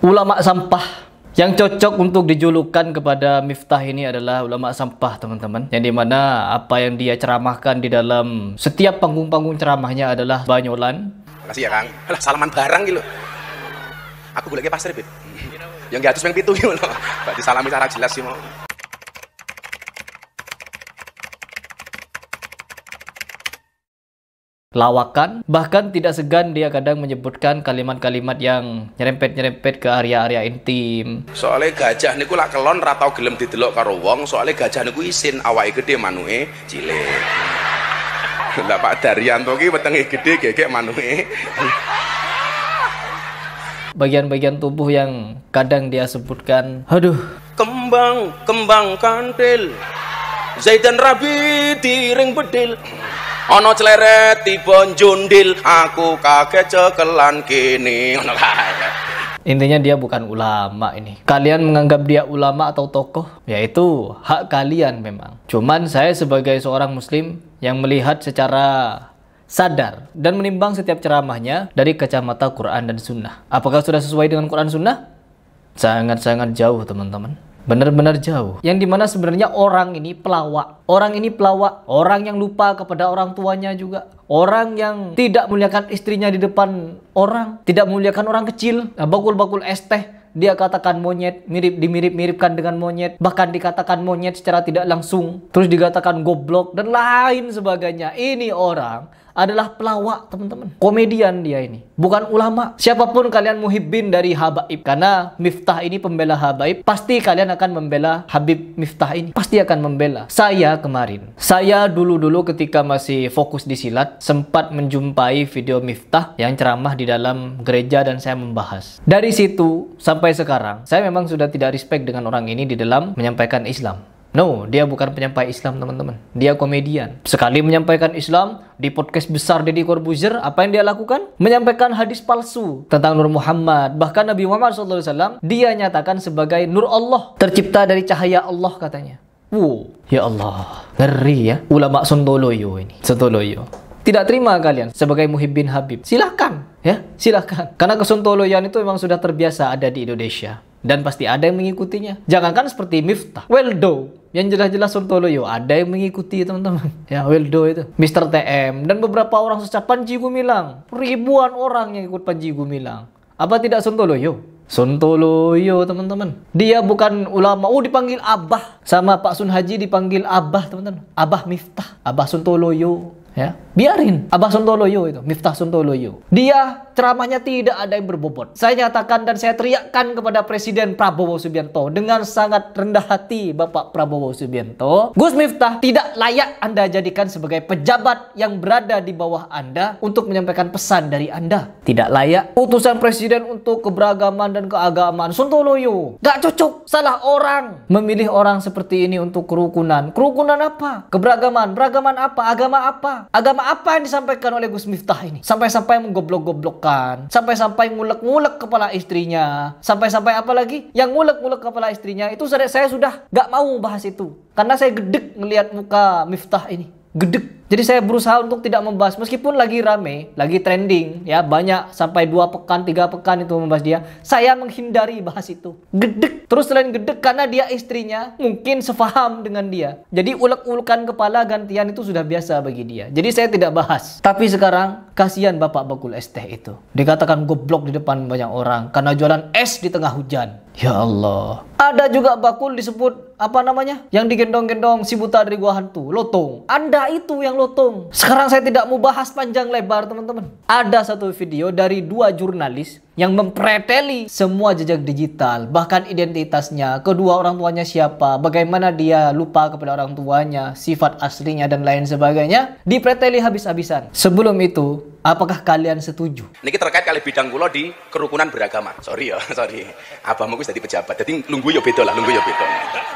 ulama sampah yang cocok untuk dijulukan kepada Miftah ini adalah ulama sampah teman-teman Yang dimana apa yang dia ceramahkan di dalam setiap panggung-panggung ceramahnya adalah banyolan Makasih ya Kang, Alah, salaman barang gitu Aku gula pasir bib Yang di atas yang pitu gitu loh disalami secara jelas sih mau lawakan bahkan tidak segan dia kadang menyebutkan kalimat-kalimat yang nyerempet-nyerempet ke area-area intim soalnya gajah niku lak kelon ratau gelem didelok karo wong soalnya gajah niku isin awake gede manue cilik lah Pak toki ki wetenge gede gegek manue bagian-bagian tubuh yang kadang dia sebutkan aduh kembang kembang kantil Zaidan Rabi di ring bedil Ono celeret tiba jundil aku kaget cekelan kini ya. Intinya dia bukan ulama ini. Kalian menganggap dia ulama atau tokoh, yaitu hak kalian memang. Cuman saya sebagai seorang muslim yang melihat secara sadar dan menimbang setiap ceramahnya dari kacamata Quran dan Sunnah. Apakah sudah sesuai dengan Quran Sunnah? Sangat-sangat jauh teman-teman benar-benar jauh. Yang dimana sebenarnya orang ini pelawak. Orang ini pelawak, orang yang lupa kepada orang tuanya juga. Orang yang tidak muliakan istrinya di depan orang, tidak muliakan orang kecil, nah, bakul-bakul es teh, dia katakan monyet mirip dimirip-miripkan dengan monyet bahkan dikatakan monyet secara tidak langsung terus dikatakan goblok dan lain sebagainya ini orang adalah pelawak teman-teman. Komedian dia ini. Bukan ulama. Siapapun kalian muhibbin dari Habaib. Karena Miftah ini pembela Habaib. Pasti kalian akan membela Habib Miftah ini. Pasti akan membela. Saya kemarin. Saya dulu-dulu ketika masih fokus di silat. Sempat menjumpai video Miftah yang ceramah di dalam gereja dan saya membahas. Dari situ sampai sekarang. Saya memang sudah tidak respect dengan orang ini di dalam menyampaikan Islam. No, dia bukan penyampai Islam, teman-teman. Dia komedian. Sekali menyampaikan Islam di podcast besar Deddy Corbuzier, apa yang dia lakukan? Menyampaikan hadis palsu tentang Nur Muhammad. Bahkan Nabi Muhammad SAW, dia nyatakan sebagai Nur Allah. Tercipta dari cahaya Allah katanya. Wow, ya Allah. Ngeri ya. Ulama Sontoloyo ini. Sontoloyo. Tidak terima kalian sebagai muhibbin Habib. Silahkan. Ya, silahkan. Karena kesontoloyan itu memang sudah terbiasa ada di Indonesia dan pasti ada yang mengikutinya. Jangankan seperti Miftah, Weldo, yang jelas-jelas Surtoloyo, ada yang mengikuti teman-teman. Ya, Weldo itu. Mr. TM, dan beberapa orang sejak Panji Gumilang. Ribuan orang yang ikut Panji Gumilang. Apa tidak Surtoloyo? Suntoloyo teman-teman. Dia bukan ulama. Oh dipanggil Abah. Sama Pak Sun Haji dipanggil Abah teman-teman. Abah Miftah. Abah Suntoloyo ya biarin Abah Sontoloyo itu Miftah Sontoloyo dia ceramahnya tidak ada yang berbobot saya nyatakan dan saya teriakkan kepada Presiden Prabowo Subianto dengan sangat rendah hati Bapak Prabowo Subianto Gus Miftah tidak layak Anda jadikan sebagai pejabat yang berada di bawah Anda untuk menyampaikan pesan dari Anda tidak layak utusan Presiden untuk keberagaman dan keagamaan Sontoloyo gak cocok salah orang memilih orang seperti ini untuk kerukunan kerukunan apa keberagaman beragaman apa agama apa agama. apa yang disampaikan oleh Gus Miftah ini? Sampai-sampai menggoblok-goblokkan, sampai-sampai ngulek-ngulek kepala istrinya, sampai-sampai apa lagi? Yang ngulek-ngulek kepala istrinya itu saya, sudah gak mau bahas itu. Karena saya gedek ngelihat muka Miftah ini. Gedek jadi saya berusaha untuk tidak membahas meskipun lagi rame, lagi trending ya banyak sampai dua pekan, tiga pekan itu membahas dia. Saya menghindari bahas itu. Gedek terus selain gedek karena dia istrinya mungkin sefaham dengan dia. Jadi ulek-ulekan kepala gantian itu sudah biasa bagi dia. Jadi saya tidak bahas. Tapi sekarang kasihan Bapak Bakul es itu. Dikatakan goblok di depan banyak orang karena jualan es di tengah hujan. Ya Allah. Ada juga Bakul disebut apa namanya? Yang digendong-gendong si buta dari gua hantu, lotong. Anda itu yang lutung. Sekarang saya tidak mau bahas panjang lebar teman-teman. Ada satu video dari dua jurnalis yang mempreteli semua jejak digital, bahkan identitasnya, kedua orang tuanya siapa, bagaimana dia lupa kepada orang tuanya, sifat aslinya dan lain sebagainya, dipreteli habis-habisan. Sebelum itu, Apakah kalian setuju? Niki terkait kali bidang kula di kerukunan beragama. Sorry ya, sorry. Abahmu wis jadi pejabat. Jadi lunggu yo ya beda lah, lunggu yo ya beda.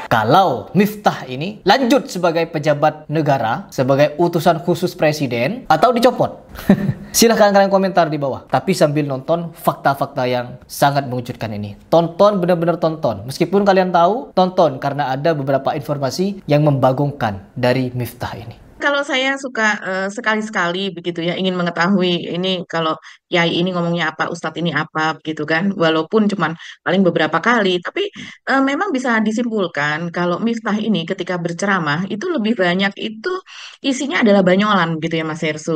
Kalau Miftah ini lanjut sebagai pejabat negara, sebagai utusan khusus presiden atau dicopot. Silahkan kalian komentar di bawah. Tapi sambil nonton fakta-fakta yang sangat mengejutkan ini. Tonton benar-benar tonton. Meskipun kalian tahu, tonton karena ada beberapa informasi yang membagongkan dari Miftah ini kalau saya suka eh, sekali-sekali begitu ya ingin mengetahui ini kalau kiai ini ngomongnya apa, ustadz ini apa begitu kan. Walaupun cuman paling beberapa kali, tapi uh, memang bisa disimpulkan kalau Miftah ini ketika berceramah itu lebih banyak itu isinya adalah banyolan gitu ya Mas Hersu.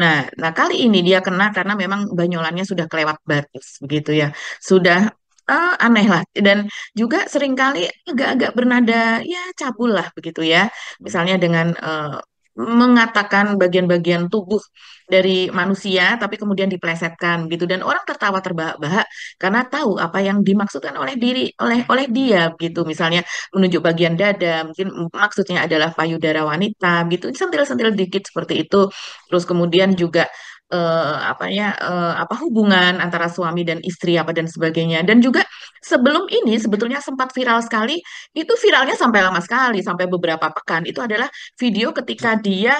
Nah, nah kali ini dia kena karena memang banyolannya sudah kelewat batas begitu ya. Sudah uh, aneh lah dan juga seringkali agak-agak bernada ya cabul lah begitu ya misalnya dengan uh, mengatakan bagian-bagian tubuh dari manusia tapi kemudian diplesetkan gitu dan orang tertawa terbahak-bahak karena tahu apa yang dimaksudkan oleh diri oleh oleh dia gitu misalnya menunjuk bagian dada mungkin maksudnya adalah payudara wanita gitu sentil-sentil dikit seperti itu terus kemudian juga uh, apa ya uh, apa hubungan antara suami dan istri apa dan sebagainya dan juga sebelum ini sebetulnya sempat viral sekali itu viralnya sampai lama sekali sampai beberapa pekan itu adalah video ketika dia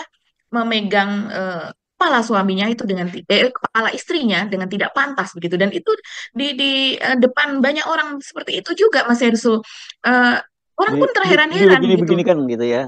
memegang uh, kepala suaminya itu dengan eh, kepala istrinya dengan tidak pantas begitu dan itu di di depan banyak orang seperti itu juga Mas Ersul uh, orang pun terheran-heran begini, gitu. begini kan gitu ya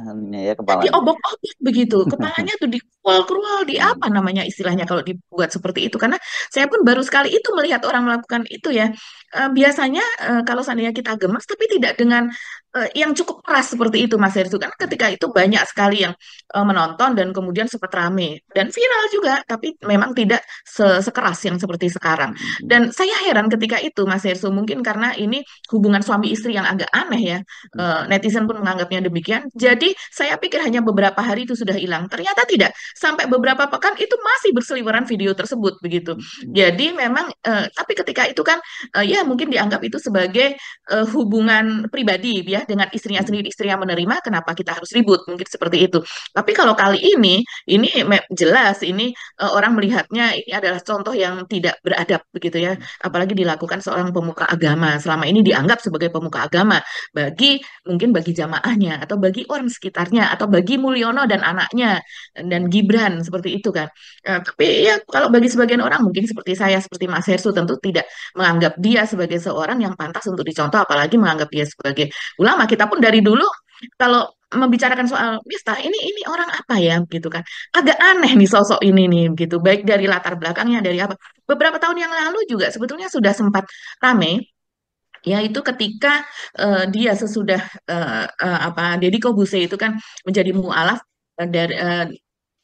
ya kepala obok obok begitu kepalanya tuh di kual-kual di apa namanya istilahnya kalau dibuat seperti itu karena saya pun baru sekali itu melihat orang melakukan itu ya Eh, biasanya uh, kalau seandainya kita gemas tapi tidak dengan uh, yang cukup keras seperti itu Mas Herzu kan ketika itu banyak sekali yang uh, menonton dan kemudian sempat rame dan viral juga tapi memang tidak sekeras yang seperti sekarang hmm. dan saya heran ketika itu Mas Herzu mungkin karena ini hubungan suami istri yang agak aneh ya uh, netizen pun menganggapnya demikian jadi saya pikir hanya beberapa hari itu sudah hilang ternyata tidak sampai beberapa pekan itu masih berseliweran video tersebut begitu hmm. jadi memang uh, tapi ketika itu kan uh, ya mungkin dianggap itu sebagai uh, hubungan pribadi ya dengan istrinya sendiri istrinya menerima kenapa kita harus ribut mungkin seperti itu tapi kalau kali ini ini jelas ini uh, orang melihatnya ini adalah contoh yang tidak beradab begitu ya apalagi dilakukan seorang pemuka agama selama ini dianggap sebagai pemuka agama bagi mungkin bagi jamaahnya atau bagi orang sekitarnya atau bagi Mulyono dan anaknya dan Gibran seperti itu kan uh, tapi ya kalau bagi sebagian orang mungkin seperti saya seperti Mas Hersu tentu tidak menganggap dia sebagai seorang yang pantas untuk dicontoh apalagi menganggap dia sebagai ulama kita pun dari dulu kalau membicarakan soal Mista ini ini orang apa ya gitu kan agak aneh nih sosok ini nih gitu baik dari latar belakangnya dari apa beberapa tahun yang lalu juga sebetulnya sudah sempat rame yaitu ketika uh, dia sesudah uh, uh, apa Deddy Kobuse itu kan menjadi mualaf uh, dari uh,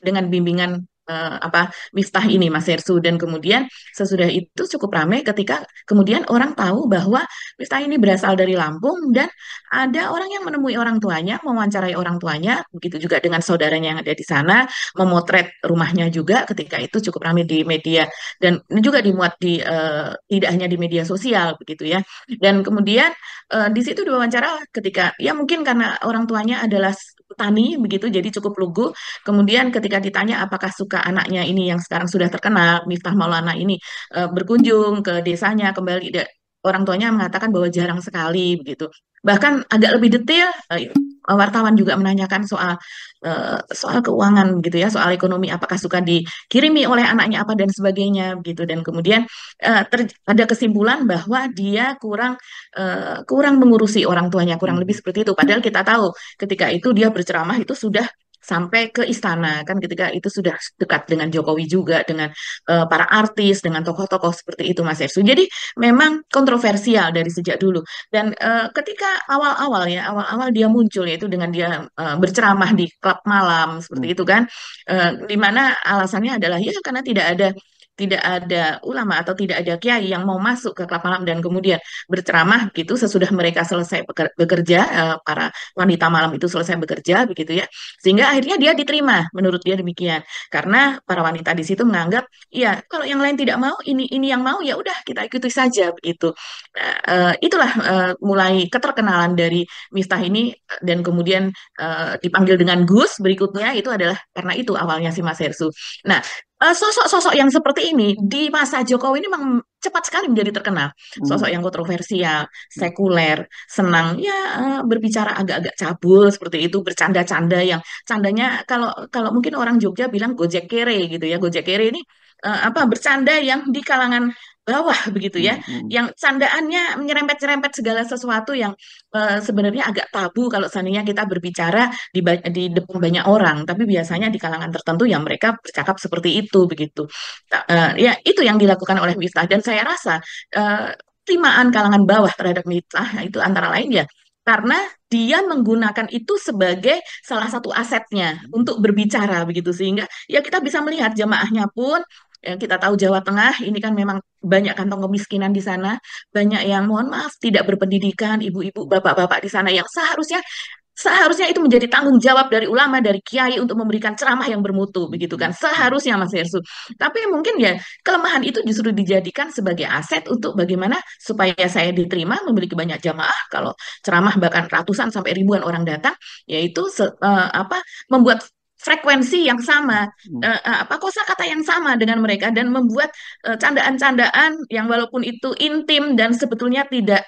dengan bimbingan uh, apa Miftah ini Mas Hersu dan kemudian sesudah itu cukup ramai ketika kemudian orang tahu bahwa Miftah ini berasal dari Lampung dan ada orang yang menemui orang tuanya, mewawancarai orang tuanya, begitu juga dengan saudaranya yang ada di sana, memotret rumahnya juga ketika itu cukup ramai di media dan juga dimuat di uh, tidak hanya di media sosial begitu ya. Dan kemudian uh, di situ diwawancara ketika ya mungkin karena orang tuanya adalah tani begitu jadi cukup lugu kemudian ketika ditanya apakah suka anaknya ini yang sekarang sudah terkenal Miftah Maulana ini e, berkunjung ke desanya kembali de, orang tuanya mengatakan bahwa jarang sekali begitu bahkan agak lebih detail e, Eh, wartawan juga menanyakan soal uh, soal keuangan gitu ya, soal ekonomi apakah suka dikirimi oleh anaknya apa dan sebagainya gitu dan kemudian uh, ada kesimpulan bahwa dia kurang uh, kurang mengurusi orang tuanya kurang lebih hmm. seperti itu padahal kita tahu ketika itu dia berceramah itu sudah sampai ke istana kan ketika itu sudah dekat dengan Jokowi juga dengan uh, para artis dengan tokoh-tokoh seperti itu Mas Ersu. Jadi memang kontroversial dari sejak dulu dan uh, ketika awal-awal ya awal-awal dia muncul yaitu dengan dia uh, berceramah di klub malam seperti hmm. itu kan uh, di mana alasannya adalah ya karena tidak ada tidak ada ulama atau tidak ada kiai yang mau masuk ke Kelapa Malam dan kemudian berceramah gitu sesudah mereka selesai bekerja eh, para wanita malam itu selesai bekerja begitu ya sehingga akhirnya dia diterima menurut dia demikian karena para wanita di situ menganggap ya kalau yang lain tidak mau ini ini yang mau ya udah kita ikuti saja begitu eh, eh, itulah mulai keterkenalan dari Miftah ini dan kemudian dipanggil dengan Gus berikutnya itu adalah karena itu awalnya si Mas Hersu nah Eh, sosok-sosok yang seperti ini di masa Jokowi ini memang cepat sekali menjadi terkenal. Hmm. Sosok yang kontroversial, sekuler, senang ya eh, berbicara agak-agak cabul seperti itu, bercanda-canda yang candanya kalau kalau mungkin orang Jogja bilang gojek kere gitu ya. Gojek kere ini uh, apa bercanda yang di kalangan bawah begitu ya, hmm. yang candaannya menyerempet serempet segala sesuatu yang uh, sebenarnya agak tabu kalau seandainya kita berbicara di, di depan banyak orang, tapi biasanya di kalangan tertentu yang mereka bercakap seperti itu begitu. Uh, ya itu yang dilakukan oleh Miftah dan saya rasa uh, eh, timaan kalangan bawah terhadap Miftah itu antara lain ya karena dia menggunakan itu sebagai salah satu asetnya untuk berbicara begitu sehingga ya kita bisa melihat jemaahnya pun yang kita tahu Jawa Tengah ini kan memang banyak kantong kemiskinan di sana, banyak yang mohon maaf tidak berpendidikan, ibu-ibu, bapak-bapak di sana yang seharusnya seharusnya itu menjadi tanggung jawab dari ulama, dari kiai untuk memberikan ceramah yang bermutu, begitu kan? Hmm. Seharusnya Mas Yersu. Tapi mungkin ya kelemahan itu justru dijadikan sebagai aset untuk bagaimana supaya saya diterima, memiliki banyak jamaah. Kalau ceramah bahkan ratusan sampai ribuan orang datang, yaitu uh, apa membuat frekuensi yang sama, hmm. uh, apa kosakata yang sama dengan mereka dan membuat uh, candaan-candaan yang walaupun itu intim dan sebetulnya tidak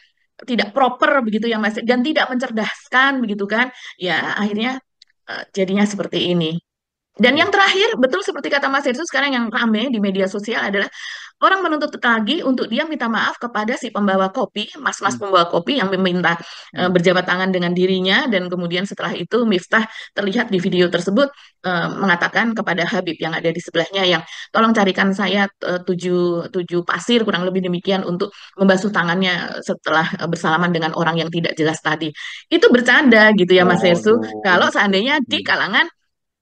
tidak proper begitu ya Mas dan tidak mencerdaskan begitu kan. Ya akhirnya uh, jadinya seperti ini. Dan hmm. yang terakhir, betul seperti kata Mas Yesus sekarang yang rame di media sosial adalah orang menuntut lagi untuk dia minta maaf kepada si pembawa kopi, mas-mas hmm. pembawa kopi yang meminta uh, berjabat tangan dengan dirinya, dan kemudian setelah itu Miftah terlihat di video tersebut uh, mengatakan kepada Habib yang ada di sebelahnya yang tolong carikan saya uh, tujuh, tujuh pasir, kurang lebih demikian, untuk membasuh tangannya setelah uh, bersalaman dengan orang yang tidak jelas tadi. Itu bercanda gitu ya Mas oh, oh. kalau seandainya di kalangan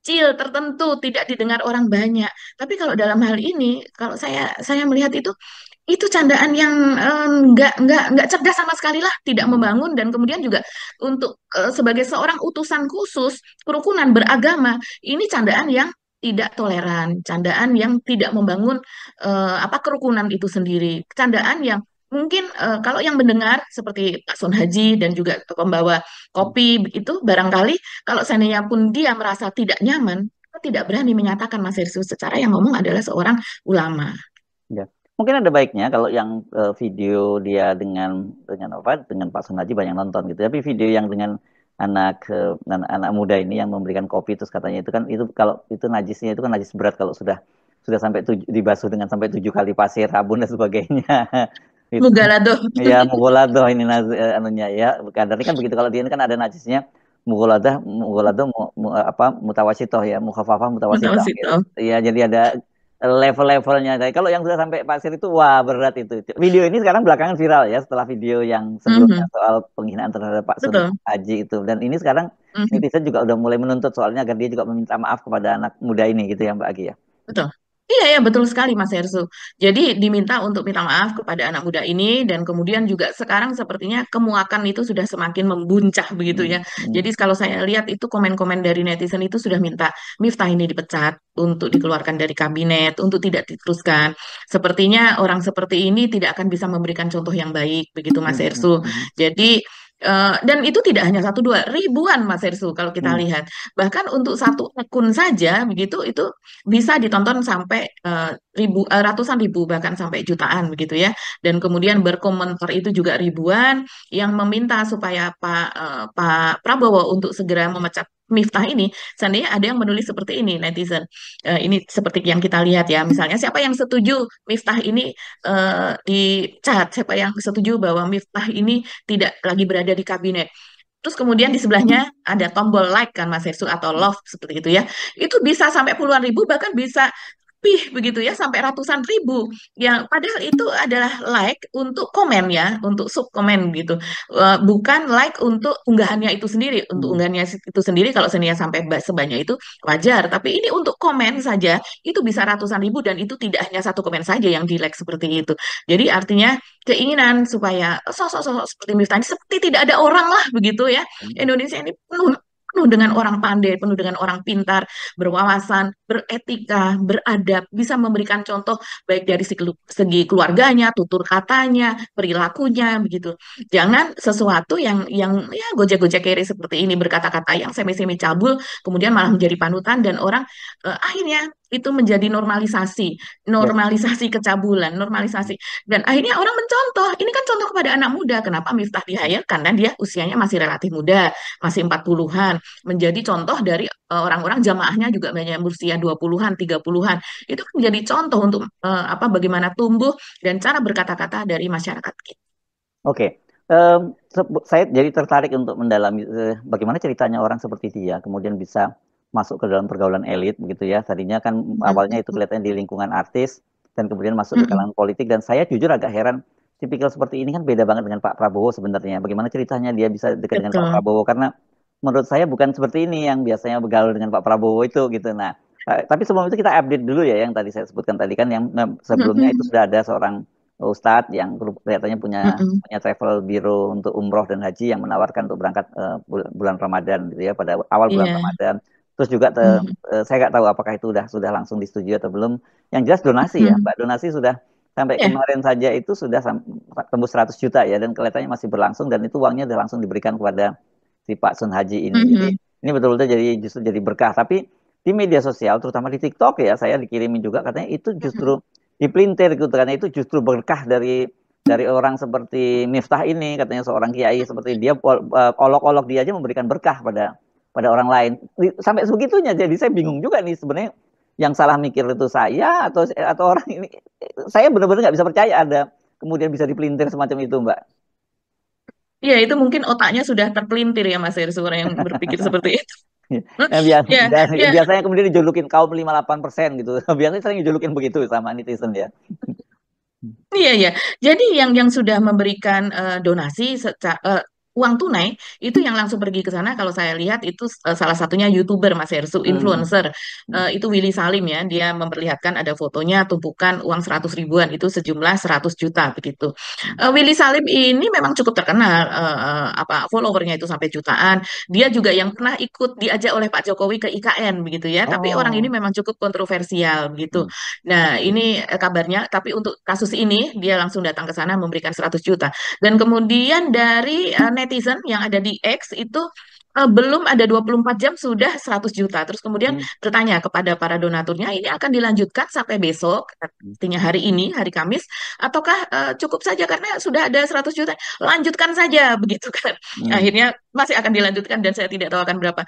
kecil tertentu tidak didengar orang banyak. Tapi kalau dalam hal ini, kalau saya saya melihat itu itu candaan yang nggak eh, nggak nggak cerdas sama sekali lah, tidak membangun dan kemudian juga untuk eh, sebagai seorang utusan khusus kerukunan beragama ini candaan yang tidak toleran, candaan yang tidak membangun eh, apa kerukunan itu sendiri, candaan yang mungkin uh, kalau yang mendengar seperti Pak Sun Haji dan juga pembawa kopi itu barangkali kalau seandainya pun dia merasa tidak nyaman tidak berani menyatakan Mas Hersu secara yang ngomong adalah seorang ulama. Ya. Mungkin ada baiknya kalau yang uh, video dia dengan dengan apa dengan Pak Sun Haji banyak nonton gitu. Tapi video yang dengan anak uh, eh, anak, anak muda ini yang memberikan kopi terus katanya itu kan itu kalau itu najisnya itu kan najis berat kalau sudah sudah sampai tujuh, dibasuh dengan sampai tujuh kali pasir, rabun dan sebagainya. Gitu. Iya, mugalado iya, ini eh, anunya ya. Kadarnya kan begitu kalau dia kan ada najisnya mughaladah, mugalado mu, mu, apa mutawasitoh ya, mukhafafah mutawasitoh. Iya, gitu. Ya, jadi ada level-levelnya. Kalau yang sudah sampai pasir itu wah berat itu. Video ini sekarang belakangan viral ya setelah video yang sebelumnya mm -hmm. soal penghinaan terhadap Pak Sun Haji itu. Dan ini sekarang mm -hmm. netizen juga udah mulai menuntut soalnya agar dia juga meminta maaf kepada anak muda ini gitu ya Mbak Agi ya. Betul. Iya, ya, betul sekali Mas Hersu. Jadi diminta untuk minta maaf kepada anak muda ini dan kemudian juga sekarang sepertinya kemuakan itu sudah semakin membuncah begitu ya. Hmm. Jadi kalau saya lihat itu komen-komen dari netizen itu sudah minta Miftah ini dipecat untuk dikeluarkan dari kabinet, untuk tidak diteruskan. Sepertinya orang seperti ini tidak akan bisa memberikan contoh yang baik begitu Mas hmm, hmm, Hersu. Jadi Eh, dan itu tidak hanya satu dua ribuan Mas Hersu kalau kita hmm. lihat bahkan untuk satu akun saja begitu itu bisa ditonton sampai uh, ribu uh, ratusan ribu bahkan sampai jutaan begitu ya dan kemudian berkomentar itu juga ribuan yang meminta supaya Pak uh, Pak Prabowo untuk segera memecat Miftah ini, seandainya ada yang menulis seperti ini netizen, uh, ini seperti yang kita lihat ya, misalnya siapa yang setuju Miftah ini uh, eh, dicat, siapa yang setuju bahwa Miftah ini tidak lagi berada di kabinet. Terus kemudian di sebelahnya ada tombol like kan Mas Hersu atau love seperti itu ya. Itu bisa sampai puluhan ribu bahkan bisa lebih begitu ya sampai ratusan ribu yang padahal itu adalah like untuk komen ya untuk sub komen gitu eh, bukan like untuk unggahannya itu sendiri untuk hmm. unggahannya itu sendiri kalau seninya sampai sebanyak itu wajar tapi ini untuk komen saja itu bisa ratusan ribu dan itu tidak hanya satu komen saja yang di like seperti itu jadi artinya keinginan supaya sosok-sosok seperti Miftah seperti tidak ada orang lah begitu ya hmm. Indonesia ini penuh penuh dengan orang pandai, penuh dengan orang pintar, berwawasan, beretika, beradab, bisa memberikan contoh baik dari segi keluarganya, tutur katanya, perilakunya begitu. Jangan sesuatu yang yang ya gojek-gojek kiri seperti ini berkata-kata yang semi-semi cabul kemudian malah menjadi panutan dan orang uh, akhirnya itu menjadi normalisasi, ya. normalisasi kecabulan, normalisasi. Hmm. Dan akhirnya orang mencontoh, ini kan contoh kepada anak muda, kenapa Miftah dihayarkan? karena dia usianya masih relatif muda, masih 40-an, menjadi contoh dari e, orang-orang jamaahnya juga banyak yang usia 20-an, 30-an. Itu kan menjadi contoh untuk uh, apa bagaimana tumbuh dan cara berkata-kata dari masyarakat kita. Oke. Okay. Um, saya jadi tertarik untuk mendalami uh, bagaimana ceritanya orang seperti dia kemudian bisa masuk ke dalam pergaulan elit begitu ya. Tadinya kan awalnya itu kelihatan di lingkungan artis dan kemudian masuk mm ke kalangan politik dan saya jujur agak heran tipikal seperti ini kan beda banget dengan Pak Prabowo sebenarnya. Bagaimana ceritanya dia bisa dekat Betul. dengan Pak Prabowo karena menurut saya bukan seperti ini yang biasanya bergaul dengan Pak Prabowo itu gitu. Nah, eh, tapi sebelum itu kita update dulu ya yang tadi saya sebutkan tadi kan yang eh, sebelumnya itu sudah ada seorang Ustadz yang kelihatannya punya mm -hmm. punya travel biro untuk umroh dan haji yang menawarkan untuk berangkat uh, eh, bulan, bulan Ramadan gitu ya pada awal bulan yeah. Ramadan Terus juga te, hmm. Eh, saya nggak tahu apakah itu sudah sudah langsung disetujui atau belum. Yang jelas donasi ya, hmm. ya, Mbak. Donasi sudah sampai yeah. kemarin saja itu sudah tembus 100 juta ya dan kelihatannya masih berlangsung dan itu uangnya sudah langsung diberikan kepada si Pak Sun Haji ini. -hmm. Jadi ini betul-betul jadi justru jadi berkah. Tapi di media sosial terutama di TikTok ya saya dikirimin juga katanya itu hmm. justru mm -hmm. dipelintir gitu karena itu justru berkah dari dari orang seperti Miftah ini katanya seorang kiai seperti dia eh, olok-olok dia aja memberikan berkah pada pada orang lain. Sampai segitunya jadi saya bingung juga nih sebenarnya yang salah mikir itu saya atau atau orang ini saya benar-benar nggak bisa percaya ada kemudian bisa dipelintir semacam itu mbak Iya itu mungkin otaknya sudah terpelintir ya Mas Irsur yang berpikir seperti itu Ya, biasa, ya, ya. biasanya kemudian dijulukin kaum 58 persen gitu biasanya sering dijulukin begitu sama netizen ya Iya ya, jadi yang yang sudah memberikan uh, donasi seca, uh, uang tunai itu yang langsung pergi ke sana kalau saya lihat itu uh, salah satunya youtuber Mas Hersu hmm. influencer hmm. uh, itu Willy Salim ya dia memperlihatkan ada fotonya tumpukan uang 100 ribuan itu sejumlah 100 juta begitu uh, Willy Salim ini memang cukup terkenal uh, uh, apa followernya itu sampai jutaan dia juga yang pernah ikut diajak oleh Pak Jokowi ke IKN begitu ya oh. tapi orang oh. ini memang cukup kontroversial begitu hmm. nah ini kabarnya tapi untuk kasus ini dia langsung datang ke sana memberikan 100 juta dan kemudian dari uh, netizen yang ada di X itu uh, belum ada 24 jam sudah 100 juta. Terus kemudian hmm. bertanya kepada para donaturnya, ini akan dilanjutkan sampai besok, artinya hari ini, hari Kamis, ataukah uh, cukup saja karena sudah ada 100 juta, lanjutkan saja begitu kan. Hmm. Akhirnya masih akan dilanjutkan dan saya tidak tahu akan berapa.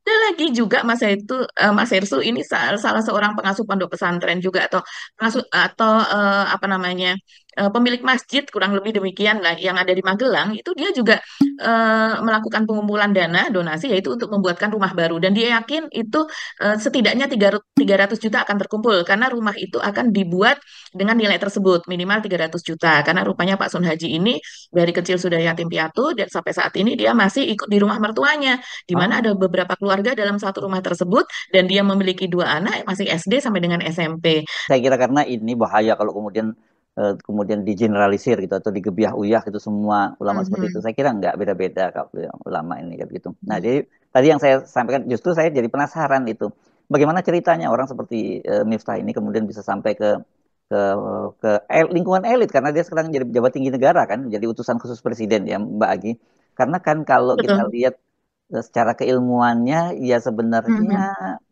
Dan lagi juga Mas itu uh, eh, Mas Hersu ini salah, salah seorang pengasuh pondok pesantren juga atau pengasuh atau uh, apa namanya Eh, pemilik masjid kurang lebih demikian lah yang ada di Magelang itu dia juga uh, melakukan pengumpulan dana donasi yaitu untuk membuatkan rumah baru dan dia yakin itu uh, setidaknya 300 juta akan terkumpul karena rumah itu akan dibuat dengan nilai tersebut minimal 300 juta karena rupanya Pak Sun Haji ini dari kecil sudah yatim piatu dan sampai saat ini dia masih ikut di rumah mertuanya di mana oh. ada beberapa keluarga dalam satu rumah tersebut dan dia memiliki dua anak masih SD sampai dengan SMP. Saya kira karena ini bahaya kalau kemudian Eh, kemudian digeneralisir gitu atau digebiah uyah gitu semua ulama mm -hmm. seperti mm-hmm. itu saya kira nggak beda-beda kalau ulama ini gitu nah mm-hmm. jadi tadi yang saya sampaikan justru saya jadi penasaran itu bagaimana ceritanya orang seperti uh, Miftah ini kemudian bisa sampai ke ke ke el, lingkungan elit karena dia sekarang jadi pejabat tinggi negara kan jadi utusan khusus presiden ya Mbak Agi karena kan kalau Betul. kita lihat eh, secara keilmuannya ya sebenarnya mm -hmm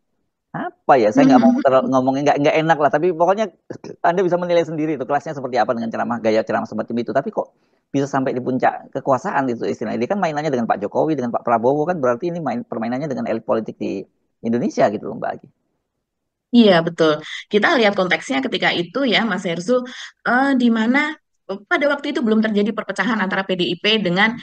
apa ya saya nggak mau hmm. ngomongin nggak nggak enak lah tapi pokoknya anda bisa menilai sendiri itu kelasnya seperti apa dengan ceramah gaya ceramah seperti itu tapi kok bisa sampai di puncak kekuasaan itu istilahnya ini kan mainannya dengan Pak Jokowi dengan Pak Prabowo kan berarti ini main permainannya dengan elit politik di Indonesia gitu loh Mbak Agi. Iya betul kita lihat konteksnya ketika itu ya Mas Herzu uh, di mana pada waktu itu belum terjadi perpecahan antara PDIP dengan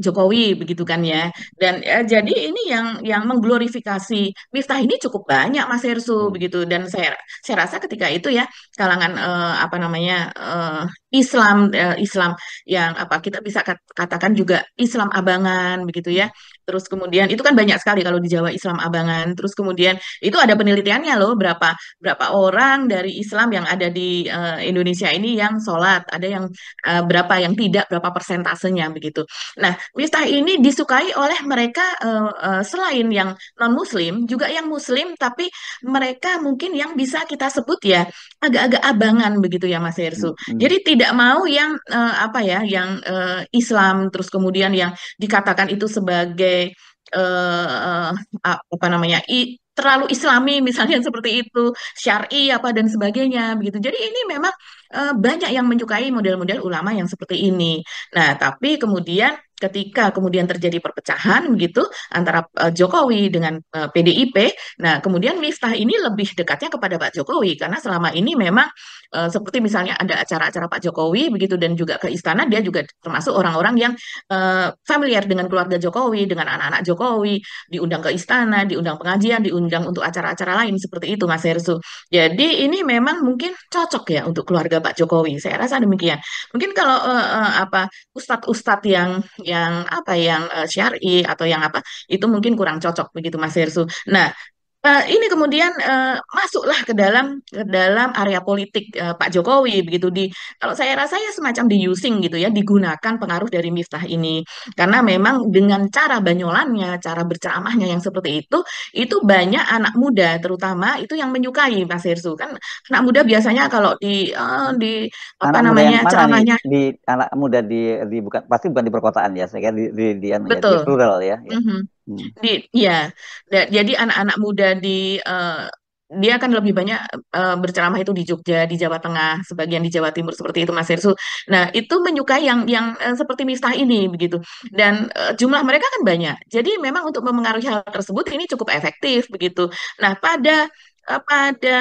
Jokowi begitu kan ya. Dan ya, jadi ini yang yang mengglorifikasi Miftah ini cukup banyak Mas Hersu hmm. begitu dan saya saya rasa ketika itu ya kalangan eh, apa namanya eh, Islam eh, Islam yang apa kita bisa katakan juga Islam abangan begitu ya. Hmm terus kemudian itu kan banyak sekali kalau di Jawa Islam Abangan terus kemudian itu ada penelitiannya loh berapa berapa orang dari Islam yang ada di uh, Indonesia ini yang sholat ada yang uh, berapa yang tidak berapa persentasenya begitu nah mistah ini disukai oleh mereka uh, uh, selain yang non Muslim juga yang Muslim tapi mereka mungkin yang bisa kita sebut ya agak-agak abangan begitu ya Mas Hersu hmm. jadi tidak mau yang uh, apa ya yang uh, Islam terus kemudian yang dikatakan itu sebagai sebagai uh, eh, apa namanya i, terlalu islami misalnya seperti itu syari apa dan sebagainya begitu jadi ini memang uh, banyak yang menyukai model-model ulama yang seperti ini. Nah, tapi kemudian ketika kemudian terjadi perpecahan begitu antara uh, Jokowi dengan uh, eh, PDIP. Nah, kemudian Miftah ini lebih dekatnya kepada Pak Jokowi karena selama ini memang uh, seperti misalnya ada acara-acara Pak Jokowi begitu dan juga ke istana dia juga termasuk orang-orang yang uh, familiar dengan keluarga Jokowi, dengan anak-anak Jokowi, diundang ke istana, diundang pengajian, diundang untuk acara-acara lain seperti itu Mas Hersu. Jadi ini memang mungkin cocok ya untuk keluarga Pak Jokowi. Saya rasa demikian. Mungkin kalau uh, uh, apa ustadz-ustadz yang yang apa yang uh, syar'i atau yang apa itu mungkin kurang cocok begitu Mas Hersu. Nah, Uh, ini kemudian uh, masuklah ke dalam ke dalam area politik uh, Pak Jokowi begitu di kalau saya rasa ya semacam di using gitu ya digunakan pengaruh dari Miftah ini karena memang dengan cara banyolannya cara berceramahnya yang seperti itu itu banyak anak muda terutama itu yang menyukai Mas Hersu kan anak muda biasanya kalau di uh, di apa anak namanya ceramahnya di, di anak muda di di bukan pasti bukan di perkotaan ya saya kira di di, di, di, Betul. di plural ya, ya. Mm -hmm Hmm. Di, ya, da, jadi anak-anak muda di eh, dia akan lebih banyak eh, berceramah itu di Jogja, di Jawa Tengah, sebagian di Jawa Timur seperti itu Mas Hersu. Nah, itu menyukai yang yang uh, seperti Miftah ini begitu. Dan uh, jumlah mereka kan banyak. Jadi memang untuk memengaruhi hal tersebut ini cukup efektif begitu. Nah, pada pada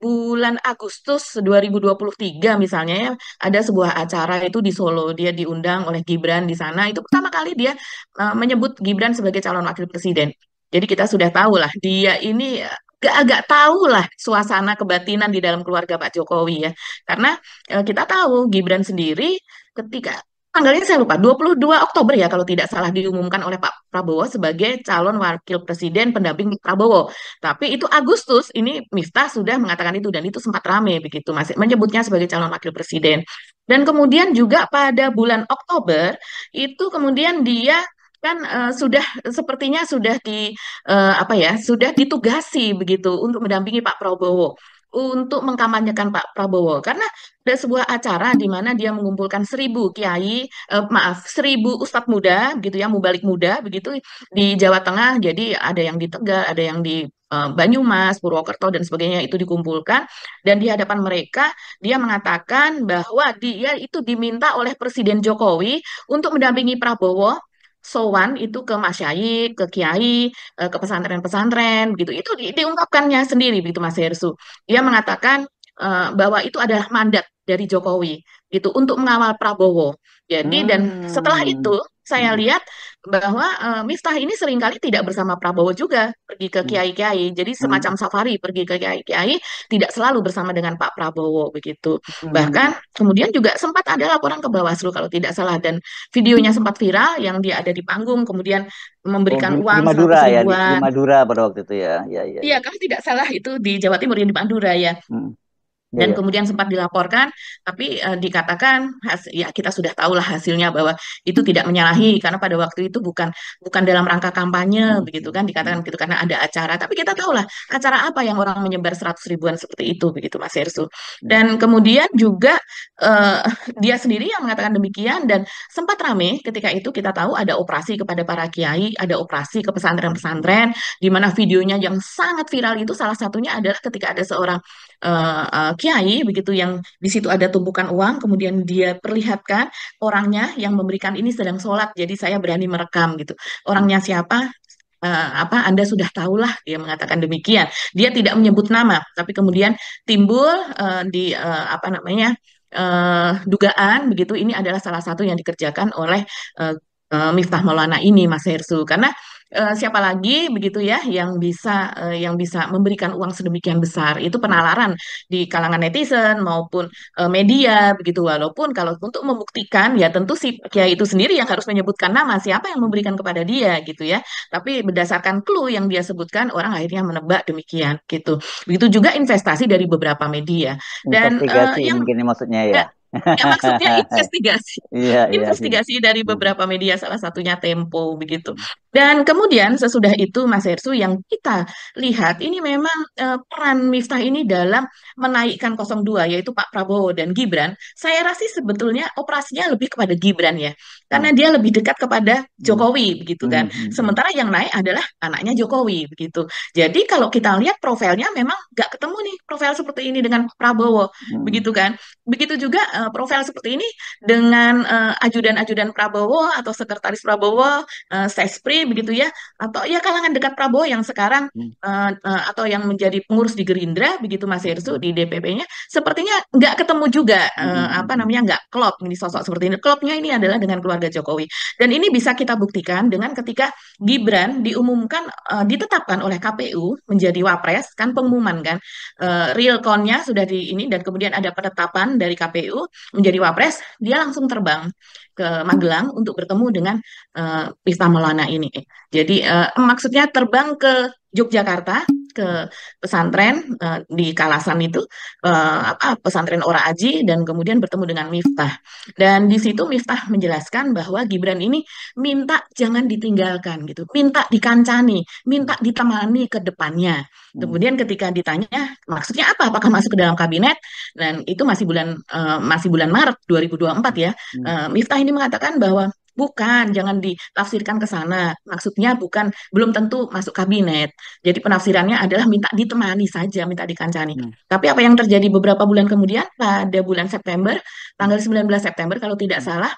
bulan Agustus 2023 misalnya ya, ada sebuah acara itu di Solo dia diundang oleh Gibran di sana itu pertama kali dia uh, menyebut Gibran sebagai calon wakil presiden. Jadi kita sudah tahu lah dia ini agak-agak eh, tahu lah suasana kebatinan di dalam keluarga Pak Jokowi ya. Karena uh, kita tahu Gibran sendiri ketika tanggalnya saya lupa 22 Oktober ya kalau tidak salah diumumkan oleh Pak Prabowo sebagai calon wakil presiden pendamping Prabowo. Tapi itu Agustus ini Miftah sudah mengatakan itu dan itu sempat rame begitu masih menyebutnya sebagai calon wakil presiden. Dan kemudian juga pada bulan Oktober itu kemudian dia kan e, sudah sepertinya sudah di e, apa ya sudah ditugasi begitu untuk mendampingi Pak Prabowo untuk mengkampanyekan Pak Prabowo karena ada sebuah acara di mana dia mengumpulkan seribu kiai eh, maaf seribu ustadz muda gitu ya mubalik muda begitu di Jawa Tengah jadi ada yang di Tegal ada yang di eh, Banyumas Purwokerto dan sebagainya itu dikumpulkan dan di hadapan mereka dia mengatakan bahwa dia itu diminta oleh Presiden Jokowi untuk mendampingi Prabowo sowan itu ke masyayikh, ke kiai, eh, ke pesantren-pesantren begitu. Itu di, diungkapkannya sendiri begitu Mas Hersu. Dia mengatakan uh, bahwa itu adalah mandat dari Jokowi gitu untuk mengawal Prabowo. Jadi hmm. dan setelah hmm. itu saya hmm. lihat bahwa uh, Miftah ini seringkali tidak bersama Prabowo juga pergi ke hmm. kiai-kiai. Jadi semacam safari pergi ke kiai-kiai tidak selalu bersama dengan Pak Prabowo begitu. Bahkan kemudian juga sempat ada laporan ke Bawaslu kalau tidak salah dan videonya sempat viral yang dia ada di panggung kemudian memberikan oh, uang di Madura ya di, Madura pada waktu itu ya. ya, ya iya ya, ya. kalau tidak salah itu di Jawa Timur yang di Madura ya. Hmm dan yeah. kemudian sempat dilaporkan tapi uh, dikatakan has, ya kita sudah tahulah hasilnya bahwa itu tidak menyalahi karena pada waktu itu bukan bukan dalam rangka kampanye hmm. begitu kan dikatakan begitu karena ada acara tapi kita tahulah acara apa yang orang menyebar seratus ribuan seperti itu begitu Mas Hersu hmm. dan kemudian juga uh, dia sendiri yang mengatakan demikian dan sempat rame ketika itu kita tahu ada operasi kepada para kiai ada operasi ke pesantren-pesantren di mana videonya yang sangat viral itu salah satunya adalah ketika ada seorang uh, uh, kiai begitu yang di situ ada tumpukan uang kemudian dia perlihatkan orangnya yang memberikan ini sedang sholat jadi saya berani merekam gitu orangnya siapa uh, apa Anda sudah tahulah dia mengatakan demikian. Dia tidak menyebut nama, tapi kemudian timbul uh, di uh, apa namanya uh, dugaan begitu ini adalah salah satu yang dikerjakan oleh uh, Miftah Maulana ini Mas Hersu karena uh, siapa lagi begitu ya yang bisa uh, yang bisa memberikan uang sedemikian besar itu penalaran di kalangan netizen maupun uh, media begitu walaupun kalau untuk membuktikan ya tentu si kiai itu sendiri yang harus menyebutkan nama siapa yang memberikan kepada dia gitu ya tapi berdasarkan clue yang dia sebutkan orang akhirnya menebak demikian gitu begitu juga investasi dari beberapa media dan uh, yang mungkin ya maksudnya ya, ya ya maksudnya investigasi yeah, iya, iya. investigasi yeah. dari hmm. beberapa media salah satunya Tempo begitu dan kemudian sesudah itu Mas Hersu yang kita lihat ini memang eh, peran Miftah ini dalam menaikkan 02 yaitu Pak Prabowo dan Gibran. Saya rasa sebetulnya operasinya lebih kepada Gibran ya. Karena hmm. dia lebih dekat kepada hmm. Jokowi begitu kan. Hmm. Sementara yang naik adalah anaknya Jokowi begitu. Jadi kalau kita lihat profilnya memang gak ketemu nih profil seperti ini dengan Pak Prabowo begitu kan. Begitu juga eh, profil seperti ini dengan eh, ajudan-ajudan eh, Prabowo atau sekretaris Prabowo, uh, Sespri begitu ya atau ya kalangan dekat Prabowo yang sekarang hmm. uh, uh, atau yang menjadi pengurus di Gerindra begitu Mas Hersu di DPP-nya sepertinya nggak ketemu juga eh, hmm. apa namanya nggak klop ini sosok seperti ini klopnya ini adalah dengan keluarga Jokowi dan ini bisa kita buktikan dengan ketika Gibran diumumkan uh, ditetapkan oleh KPU menjadi wapres kan pengumuman kan uh, real countnya sudah di ini dan kemudian ada penetapan dari KPU menjadi wapres dia langsung terbang ke Magelang untuk bertemu dengan uh, Pista Maulana ini. Jadi uh, maksudnya terbang ke Yogyakarta ke pesantren uh, di Kalasan itu uh, apa pesantren Ora Aji dan kemudian bertemu dengan Miftah. Dan di situ Miftah menjelaskan bahwa Gibran ini minta jangan ditinggalkan gitu, minta dikancani, minta ditemani ke depannya. Hmm. Kemudian ketika ditanya maksudnya apa? Apakah masuk ke dalam kabinet? Dan itu masih bulan uh, masih bulan Maret 2024 ya. Uh, Miftah ini mengatakan bahwa Bukan, jangan ditafsirkan ke sana. Maksudnya bukan belum tentu masuk kabinet. Jadi penafsirannya adalah minta ditemani saja, minta dikancani. Hmm. Tapi apa yang terjadi beberapa bulan kemudian pada bulan September, tanggal 19 September kalau tidak salah,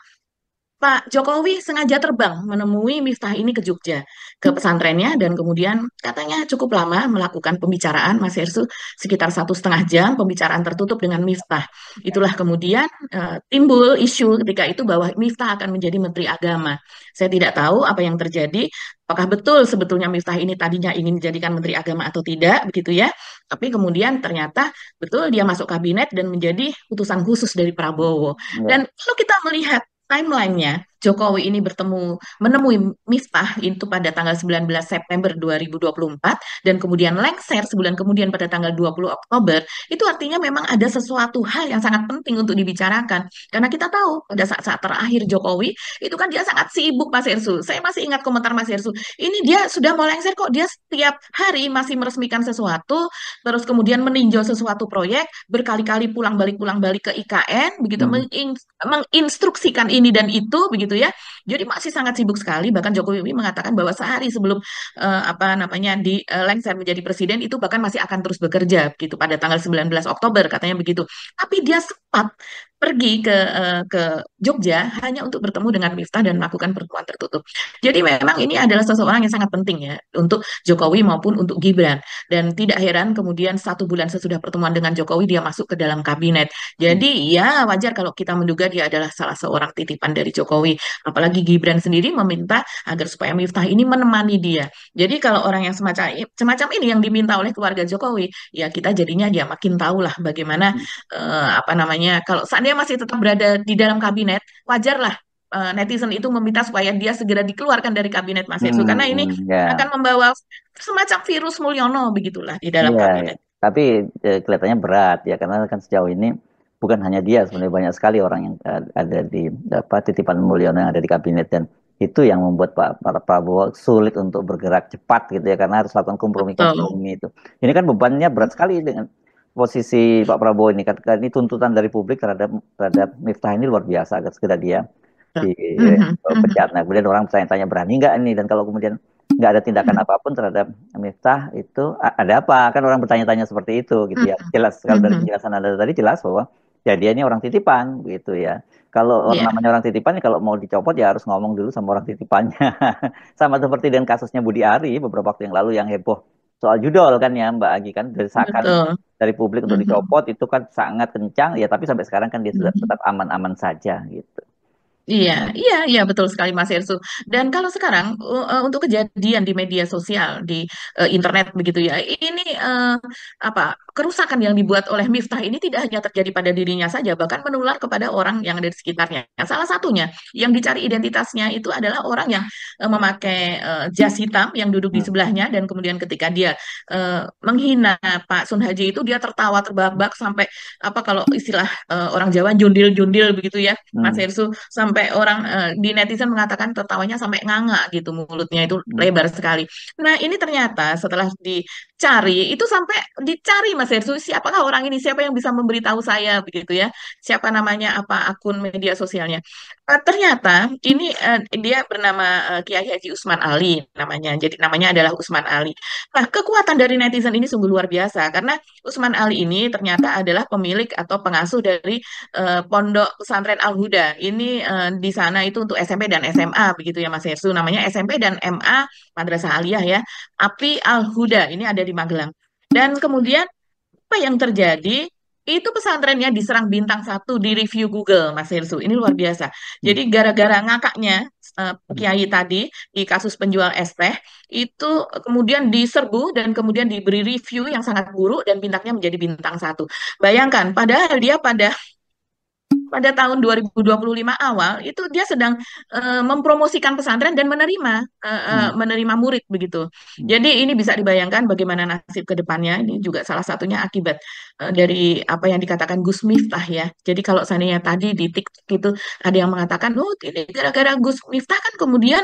Pak Jokowi sengaja terbang menemui Miftah ini ke Jogja, ke pesantrennya, dan kemudian katanya cukup lama melakukan pembicaraan, Mas Hersu, sekitar satu setengah jam pembicaraan tertutup dengan Miftah. Itulah kemudian uh, timbul isu ketika itu bahwa Miftah akan menjadi Menteri Agama. Saya tidak tahu apa yang terjadi, apakah betul sebetulnya Miftah ini tadinya ingin dijadikan Menteri Agama atau tidak, begitu ya. Tapi kemudian ternyata betul dia masuk kabinet dan menjadi utusan khusus dari Prabowo. Ya. Dan kalau kita melihat timelinenya Jokowi ini bertemu menemui Miftah itu pada tanggal 19 September 2024 dan kemudian lengser sebulan kemudian pada tanggal 20 Oktober itu artinya memang ada sesuatu hal yang sangat penting untuk dibicarakan karena kita tahu pada saat-saat terakhir Jokowi itu kan dia sangat sibuk Mas Ersu. Saya masih ingat komentar Mas Ersu. Ini dia sudah mau lengser kok dia setiap hari masih meresmikan sesuatu terus kemudian meninjau sesuatu proyek berkali-kali pulang balik pulang balik ke IKN begitu hmm. menginstruksikan ini dan itu begitu gitu ya Jadi masih sangat sibuk sekali. Bahkan Jokowi mengatakan bahwa sehari sebelum uh, apa namanya di uh, menjadi presiden itu bahkan masih akan terus bekerja gitu pada tanggal 19 Oktober katanya begitu. Tapi dia sempat pergi ke uh, ke Jogja hanya untuk bertemu dengan Miftah dan melakukan pertemuan tertutup. Jadi memang ini adalah seseorang yang sangat penting ya untuk Jokowi maupun untuk Gibran dan tidak heran kemudian satu bulan sesudah pertemuan dengan Jokowi dia masuk ke dalam kabinet. Jadi ya wajar kalau kita menduga dia adalah salah seorang titipan dari Jokowi apalagi Gigi Gibran sendiri meminta agar supaya Miftah ini menemani dia. Jadi kalau orang yang semacam semacam ini yang diminta oleh keluarga Jokowi, ya kita jadinya ya makin tahu lah bagaimana hmm. eh, apa namanya kalau seandainya masih tetap berada di dalam kabinet, wajarlah eh, netizen itu meminta supaya dia segera dikeluarkan dari kabinet Mas hmm, karena ini yeah. akan membawa semacam virus Mulyono begitulah di dalam yeah, kabinet. Tapi eh, kelihatannya berat ya karena kan sejauh ini bukan hanya dia sebenarnya banyak sekali orang yang eh, ada di apa titipan Mulyono yang ada di kabinet dan itu yang membuat Pak, para Prabowo sulit untuk bergerak cepat gitu ya karena harus lakukan kompromi-kompromi itu. Ini kan bebannya berat sekali dengan posisi Pak Prabowo ini karena ini tuntutan dari publik terhadap terhadap Miftah ini luar biasa agar segera dia dipecat. Mm-hmm. Eh, mm-hmm. Nah, kemudian orang bertanya-tanya berani nggak ini dan kalau kemudian nggak ada tindakan mm-hmm. apapun terhadap Miftah itu ada apa? Kan orang bertanya-tanya seperti itu gitu ya. Jelas kalau dari penjelasan Anda tadi jelas bahwa ya dia ini orang titipan gitu ya. Kalau yeah. namanya orang titipan ya kalau mau dicopot ya harus ngomong dulu sama orang titipannya. sama seperti dengan kasusnya Budi Ari beberapa waktu yang lalu yang heboh soal judul kan ya Mbak Agi kan desakan dari publik untuk mm -hmm. dicopot itu kan sangat kencang ya tapi sampai sekarang kan dia sudah tetap aman-aman saja gitu. Iya, iya, iya, iya betul sekali Mas Ersu. Dan kalau sekarang uh, untuk kejadian di media sosial, di uh, internet begitu ya, ini uh, apa kerusakan yang dibuat oleh Miftah ini tidak hanya terjadi pada dirinya saja, bahkan menular kepada orang yang ada di sekitarnya. Salah satunya yang dicari identitasnya itu adalah orang yang uh, memakai uh, jas hitam yang duduk di hmm. sebelahnya dan kemudian ketika dia uh, menghina Pak Sun Haji itu dia tertawa terbabak sampai apa kalau istilah uh, orang Jawa jundil-jundil begitu ya, Mas Ersu hmm. sampai sampai orang uh, di netizen mengatakan tertawanya sampai nganga gitu mulutnya itu hmm. lebar sekali. Nah, ini ternyata setelah di cari itu sampai dicari Mas Hersu siapakah orang ini siapa yang bisa memberitahu saya begitu ya siapa namanya apa akun media sosialnya uh, ternyata ini uh, dia bernama uh, Kiai Haji Usman Ali namanya jadi namanya adalah Usman Ali nah kekuatan dari netizen ini sungguh luar biasa karena Usman Ali ini ternyata adalah pemilik atau pengasuh dari uh, pondok pesantren Al Huda ini uh, di sana itu untuk SMP dan SMA begitu ya Mas Hersu namanya SMP dan MA Madrasah Aliyah ya Api Al Huda ini ada di Magelang. Dan kemudian apa yang terjadi? Itu pesantrennya diserang bintang satu di review Google, Mas Hirsu Ini luar biasa. Jadi hmm. gara-gara ngakaknya uh, Kiai tadi di kasus penjual es teh itu kemudian diserbu dan kemudian diberi review yang sangat buruk dan bintangnya menjadi bintang satu. Bayangkan, padahal dia pada pada tahun 2025 awal itu dia sedang uh, mempromosikan pesantren dan menerima uh, menerima murid begitu. Hmm. Jadi ini bisa dibayangkan bagaimana nasib kedepannya Ini juga salah satunya akibat uh, dari apa yang dikatakan Gus Miftah ya. Jadi kalau seandainya tadi di TikTok itu ada yang mengatakan, "Oh, ini gara-gara Gus Miftah kan kemudian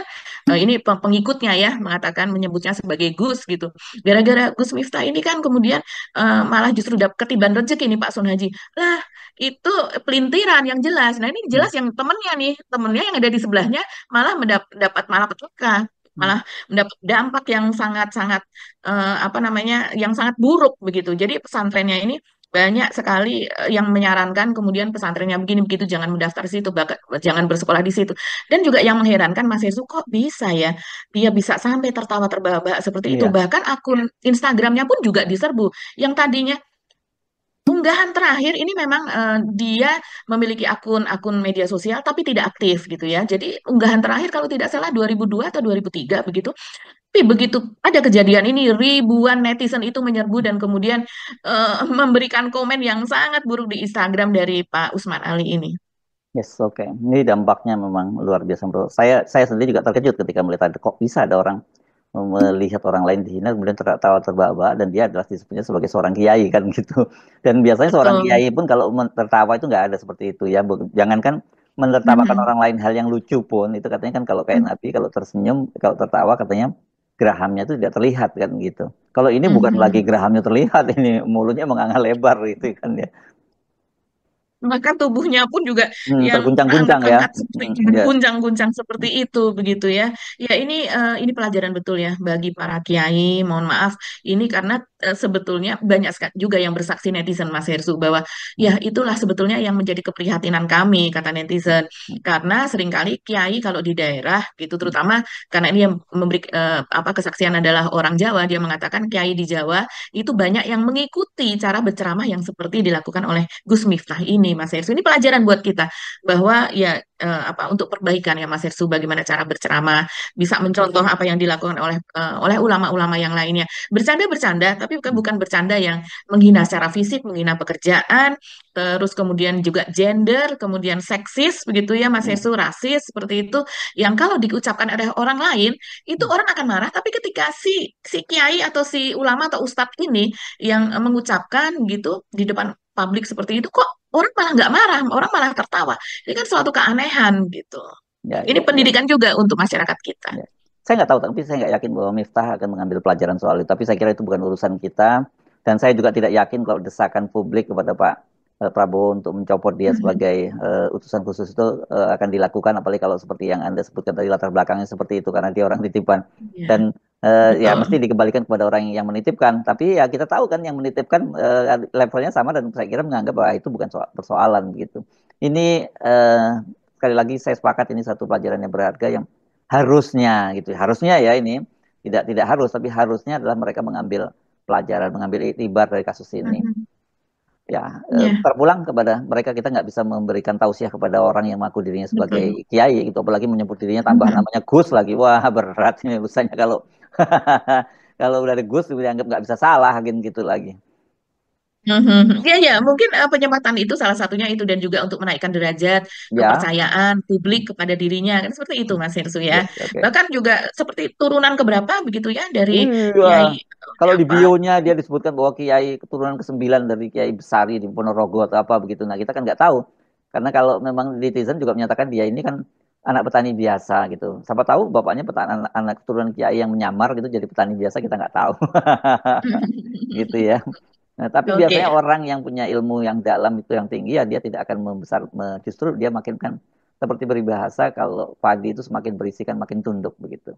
uh, ini pengikutnya ya mengatakan menyebutnya sebagai Gus gitu. Gara-gara Gus Miftah ini kan kemudian uh, malah justru dapat ketiban rezeki ini Pak Sunhaji. Haji. Lah, itu pelintiran pikiran yang jelas. Nah ini hmm. jelas yang temennya nih, temennya yang ada di sebelahnya malah mendapat malah petaka hmm. malah mendapat dampak yang sangat-sangat uh, apa namanya yang sangat buruk begitu. Jadi pesantrennya ini banyak sekali eh, yang menyarankan kemudian pesantrennya begini begitu jangan mendaftar situ jangan bersekolah di situ dan juga yang mengherankan Mas Yesu kok bisa ya dia bisa sampai tertawa terbahak-bahak seperti iya. itu bahkan akun Instagramnya pun juga diserbu yang tadinya unggahan terakhir ini memang uh, dia memiliki akun-akun media sosial tapi tidak aktif gitu ya. Jadi unggahan terakhir kalau tidak salah 2002 atau 2003 begitu. Tapi begitu ada kejadian ini ribuan netizen itu menyerbu dan kemudian uh, memberikan komen yang sangat buruk di Instagram dari Pak Usman Ali ini. Yes, oke. Okay. Ini dampaknya memang luar biasa Bro. saya. Saya sendiri juga terkejut ketika melihat kok bisa ada orang melihat orang lain dihina kemudian tertawa terbahak dan dia adalah disebutnya sebagai seorang kiai kan gitu dan biasanya seorang Betul. kiai pun kalau tertawa itu nggak ada seperti itu ya jangankan menertawakan hmm. orang lain hal yang lucu pun itu katanya kan kalau kayak hmm. nabi kalau tersenyum kalau tertawa katanya gerahamnya itu tidak terlihat kan gitu kalau ini bukan hmm. lagi gerahamnya terlihat ini mulutnya menganga lebar gitu kan ya maka tubuhnya pun juga hmm, yang terguncang-guncang ya guncang-guncang hmm, ya. seperti itu begitu ya ya ini uh, ini pelajaran betul ya bagi para kiai mohon maaf ini karena uh, sebetulnya banyak juga yang bersaksi netizen Mas Hersu bahwa ya hmm. itulah sebetulnya yang menjadi keprihatinan kami kata netizen hmm. karena seringkali kiai kalau di daerah gitu hmm. terutama karena ini yang memberi uh, apa kesaksian adalah orang Jawa dia mengatakan kiai di Jawa itu banyak yang mengikuti cara berceramah yang seperti dilakukan oleh Gus Miftah ini nih Mas Hersu. Ini pelajaran buat kita bahwa ya uh, apa untuk perbaikan ya Mas Hersu bagaimana cara berceramah, bisa mencontoh apa yang dilakukan oleh uh, oleh ulama-ulama yang lainnya. Bercanda-bercanda tapi bukan bukan bercanda yang menghina secara fisik, menghina pekerjaan, terus kemudian juga gender, kemudian seksis begitu ya Mas Hersu, hmm. rasis seperti itu yang kalau diucapkan oleh orang lain itu hmm. orang akan marah tapi ketika si si kiai atau si ulama atau ustadz ini yang mengucapkan gitu di depan publik seperti itu kok orang malah nggak marah, orang malah tertawa. Ini kan suatu keanehan gitu. Ya, ini ya, pendidikan ya. juga untuk masyarakat kita. Ya. Saya nggak tahu, tapi saya nggak yakin bahwa Miftah akan mengambil pelajaran soal itu. Tapi saya kira itu bukan urusan kita. Dan saya juga tidak yakin kalau desakan publik kepada Pak Eh, Prabowo untuk mencopot dia sebagai uh, utusan khusus itu uh, akan dilakukan apalagi kalau seperti yang Anda sebutkan tadi latar belakangnya seperti itu karena dia orang titipan yeah. dan uh, ya mesti dikembalikan kepada orang yang menitipkan tapi ya kita tahu kan yang menitipkan uh, levelnya sama dan saya kira menganggap bahwa itu bukan soal persoalan gitu. Ini uh, sekali lagi saya sepakat ini satu pelajaran yang berharga yang harusnya gitu. Harusnya ya ini tidak tidak harus tapi harusnya adalah mereka mengambil pelajaran mengambil itibar dari kasus ini. Mm -hmm ya yeah. Iya. terpulang kepada mereka kita nggak bisa memberikan tausiah kepada orang yang mengaku dirinya sebagai Betul. kiai gitu apalagi menyebut dirinya tambah mm -hmm. namanya Gus lagi wah berat ini urusannya kalau kalau udah ada Gus dianggap nggak bisa salah gitu lagi Ya, ya, iya, mungkin, uh, eh, penyempatan itu salah satunya itu dan juga untuk menaikkan derajat Ya. kepercayaan publik kepada dirinya, kan seperti itu Mas Hersu Iya, ya. okay. Bahkan juga seperti turunan ke berapa begitu ya dari Iya, Kiai, kalau di bio bionya dia disebutkan bahwa kiai keturunan ke-9 dari Kiai Besari di Ponorogo atau apa begitu. Nah, kita kan nggak tahu, karena kalau memang netizen juga menyatakan dia ini kan anak petani biasa gitu. Siapa tahu bapaknya petani anak anak keturunan kiai yang menyamar gitu jadi petani biasa, kita nggak tahu. Mm-hmm. Gitu ya. Nah, tapi okay. biasanya orang yang punya ilmu yang dalam itu yang tinggi ya dia tidak akan membesar justru dia makin kan seperti beribahasa kalau padi itu semakin berisi kan makin tunduk begitu.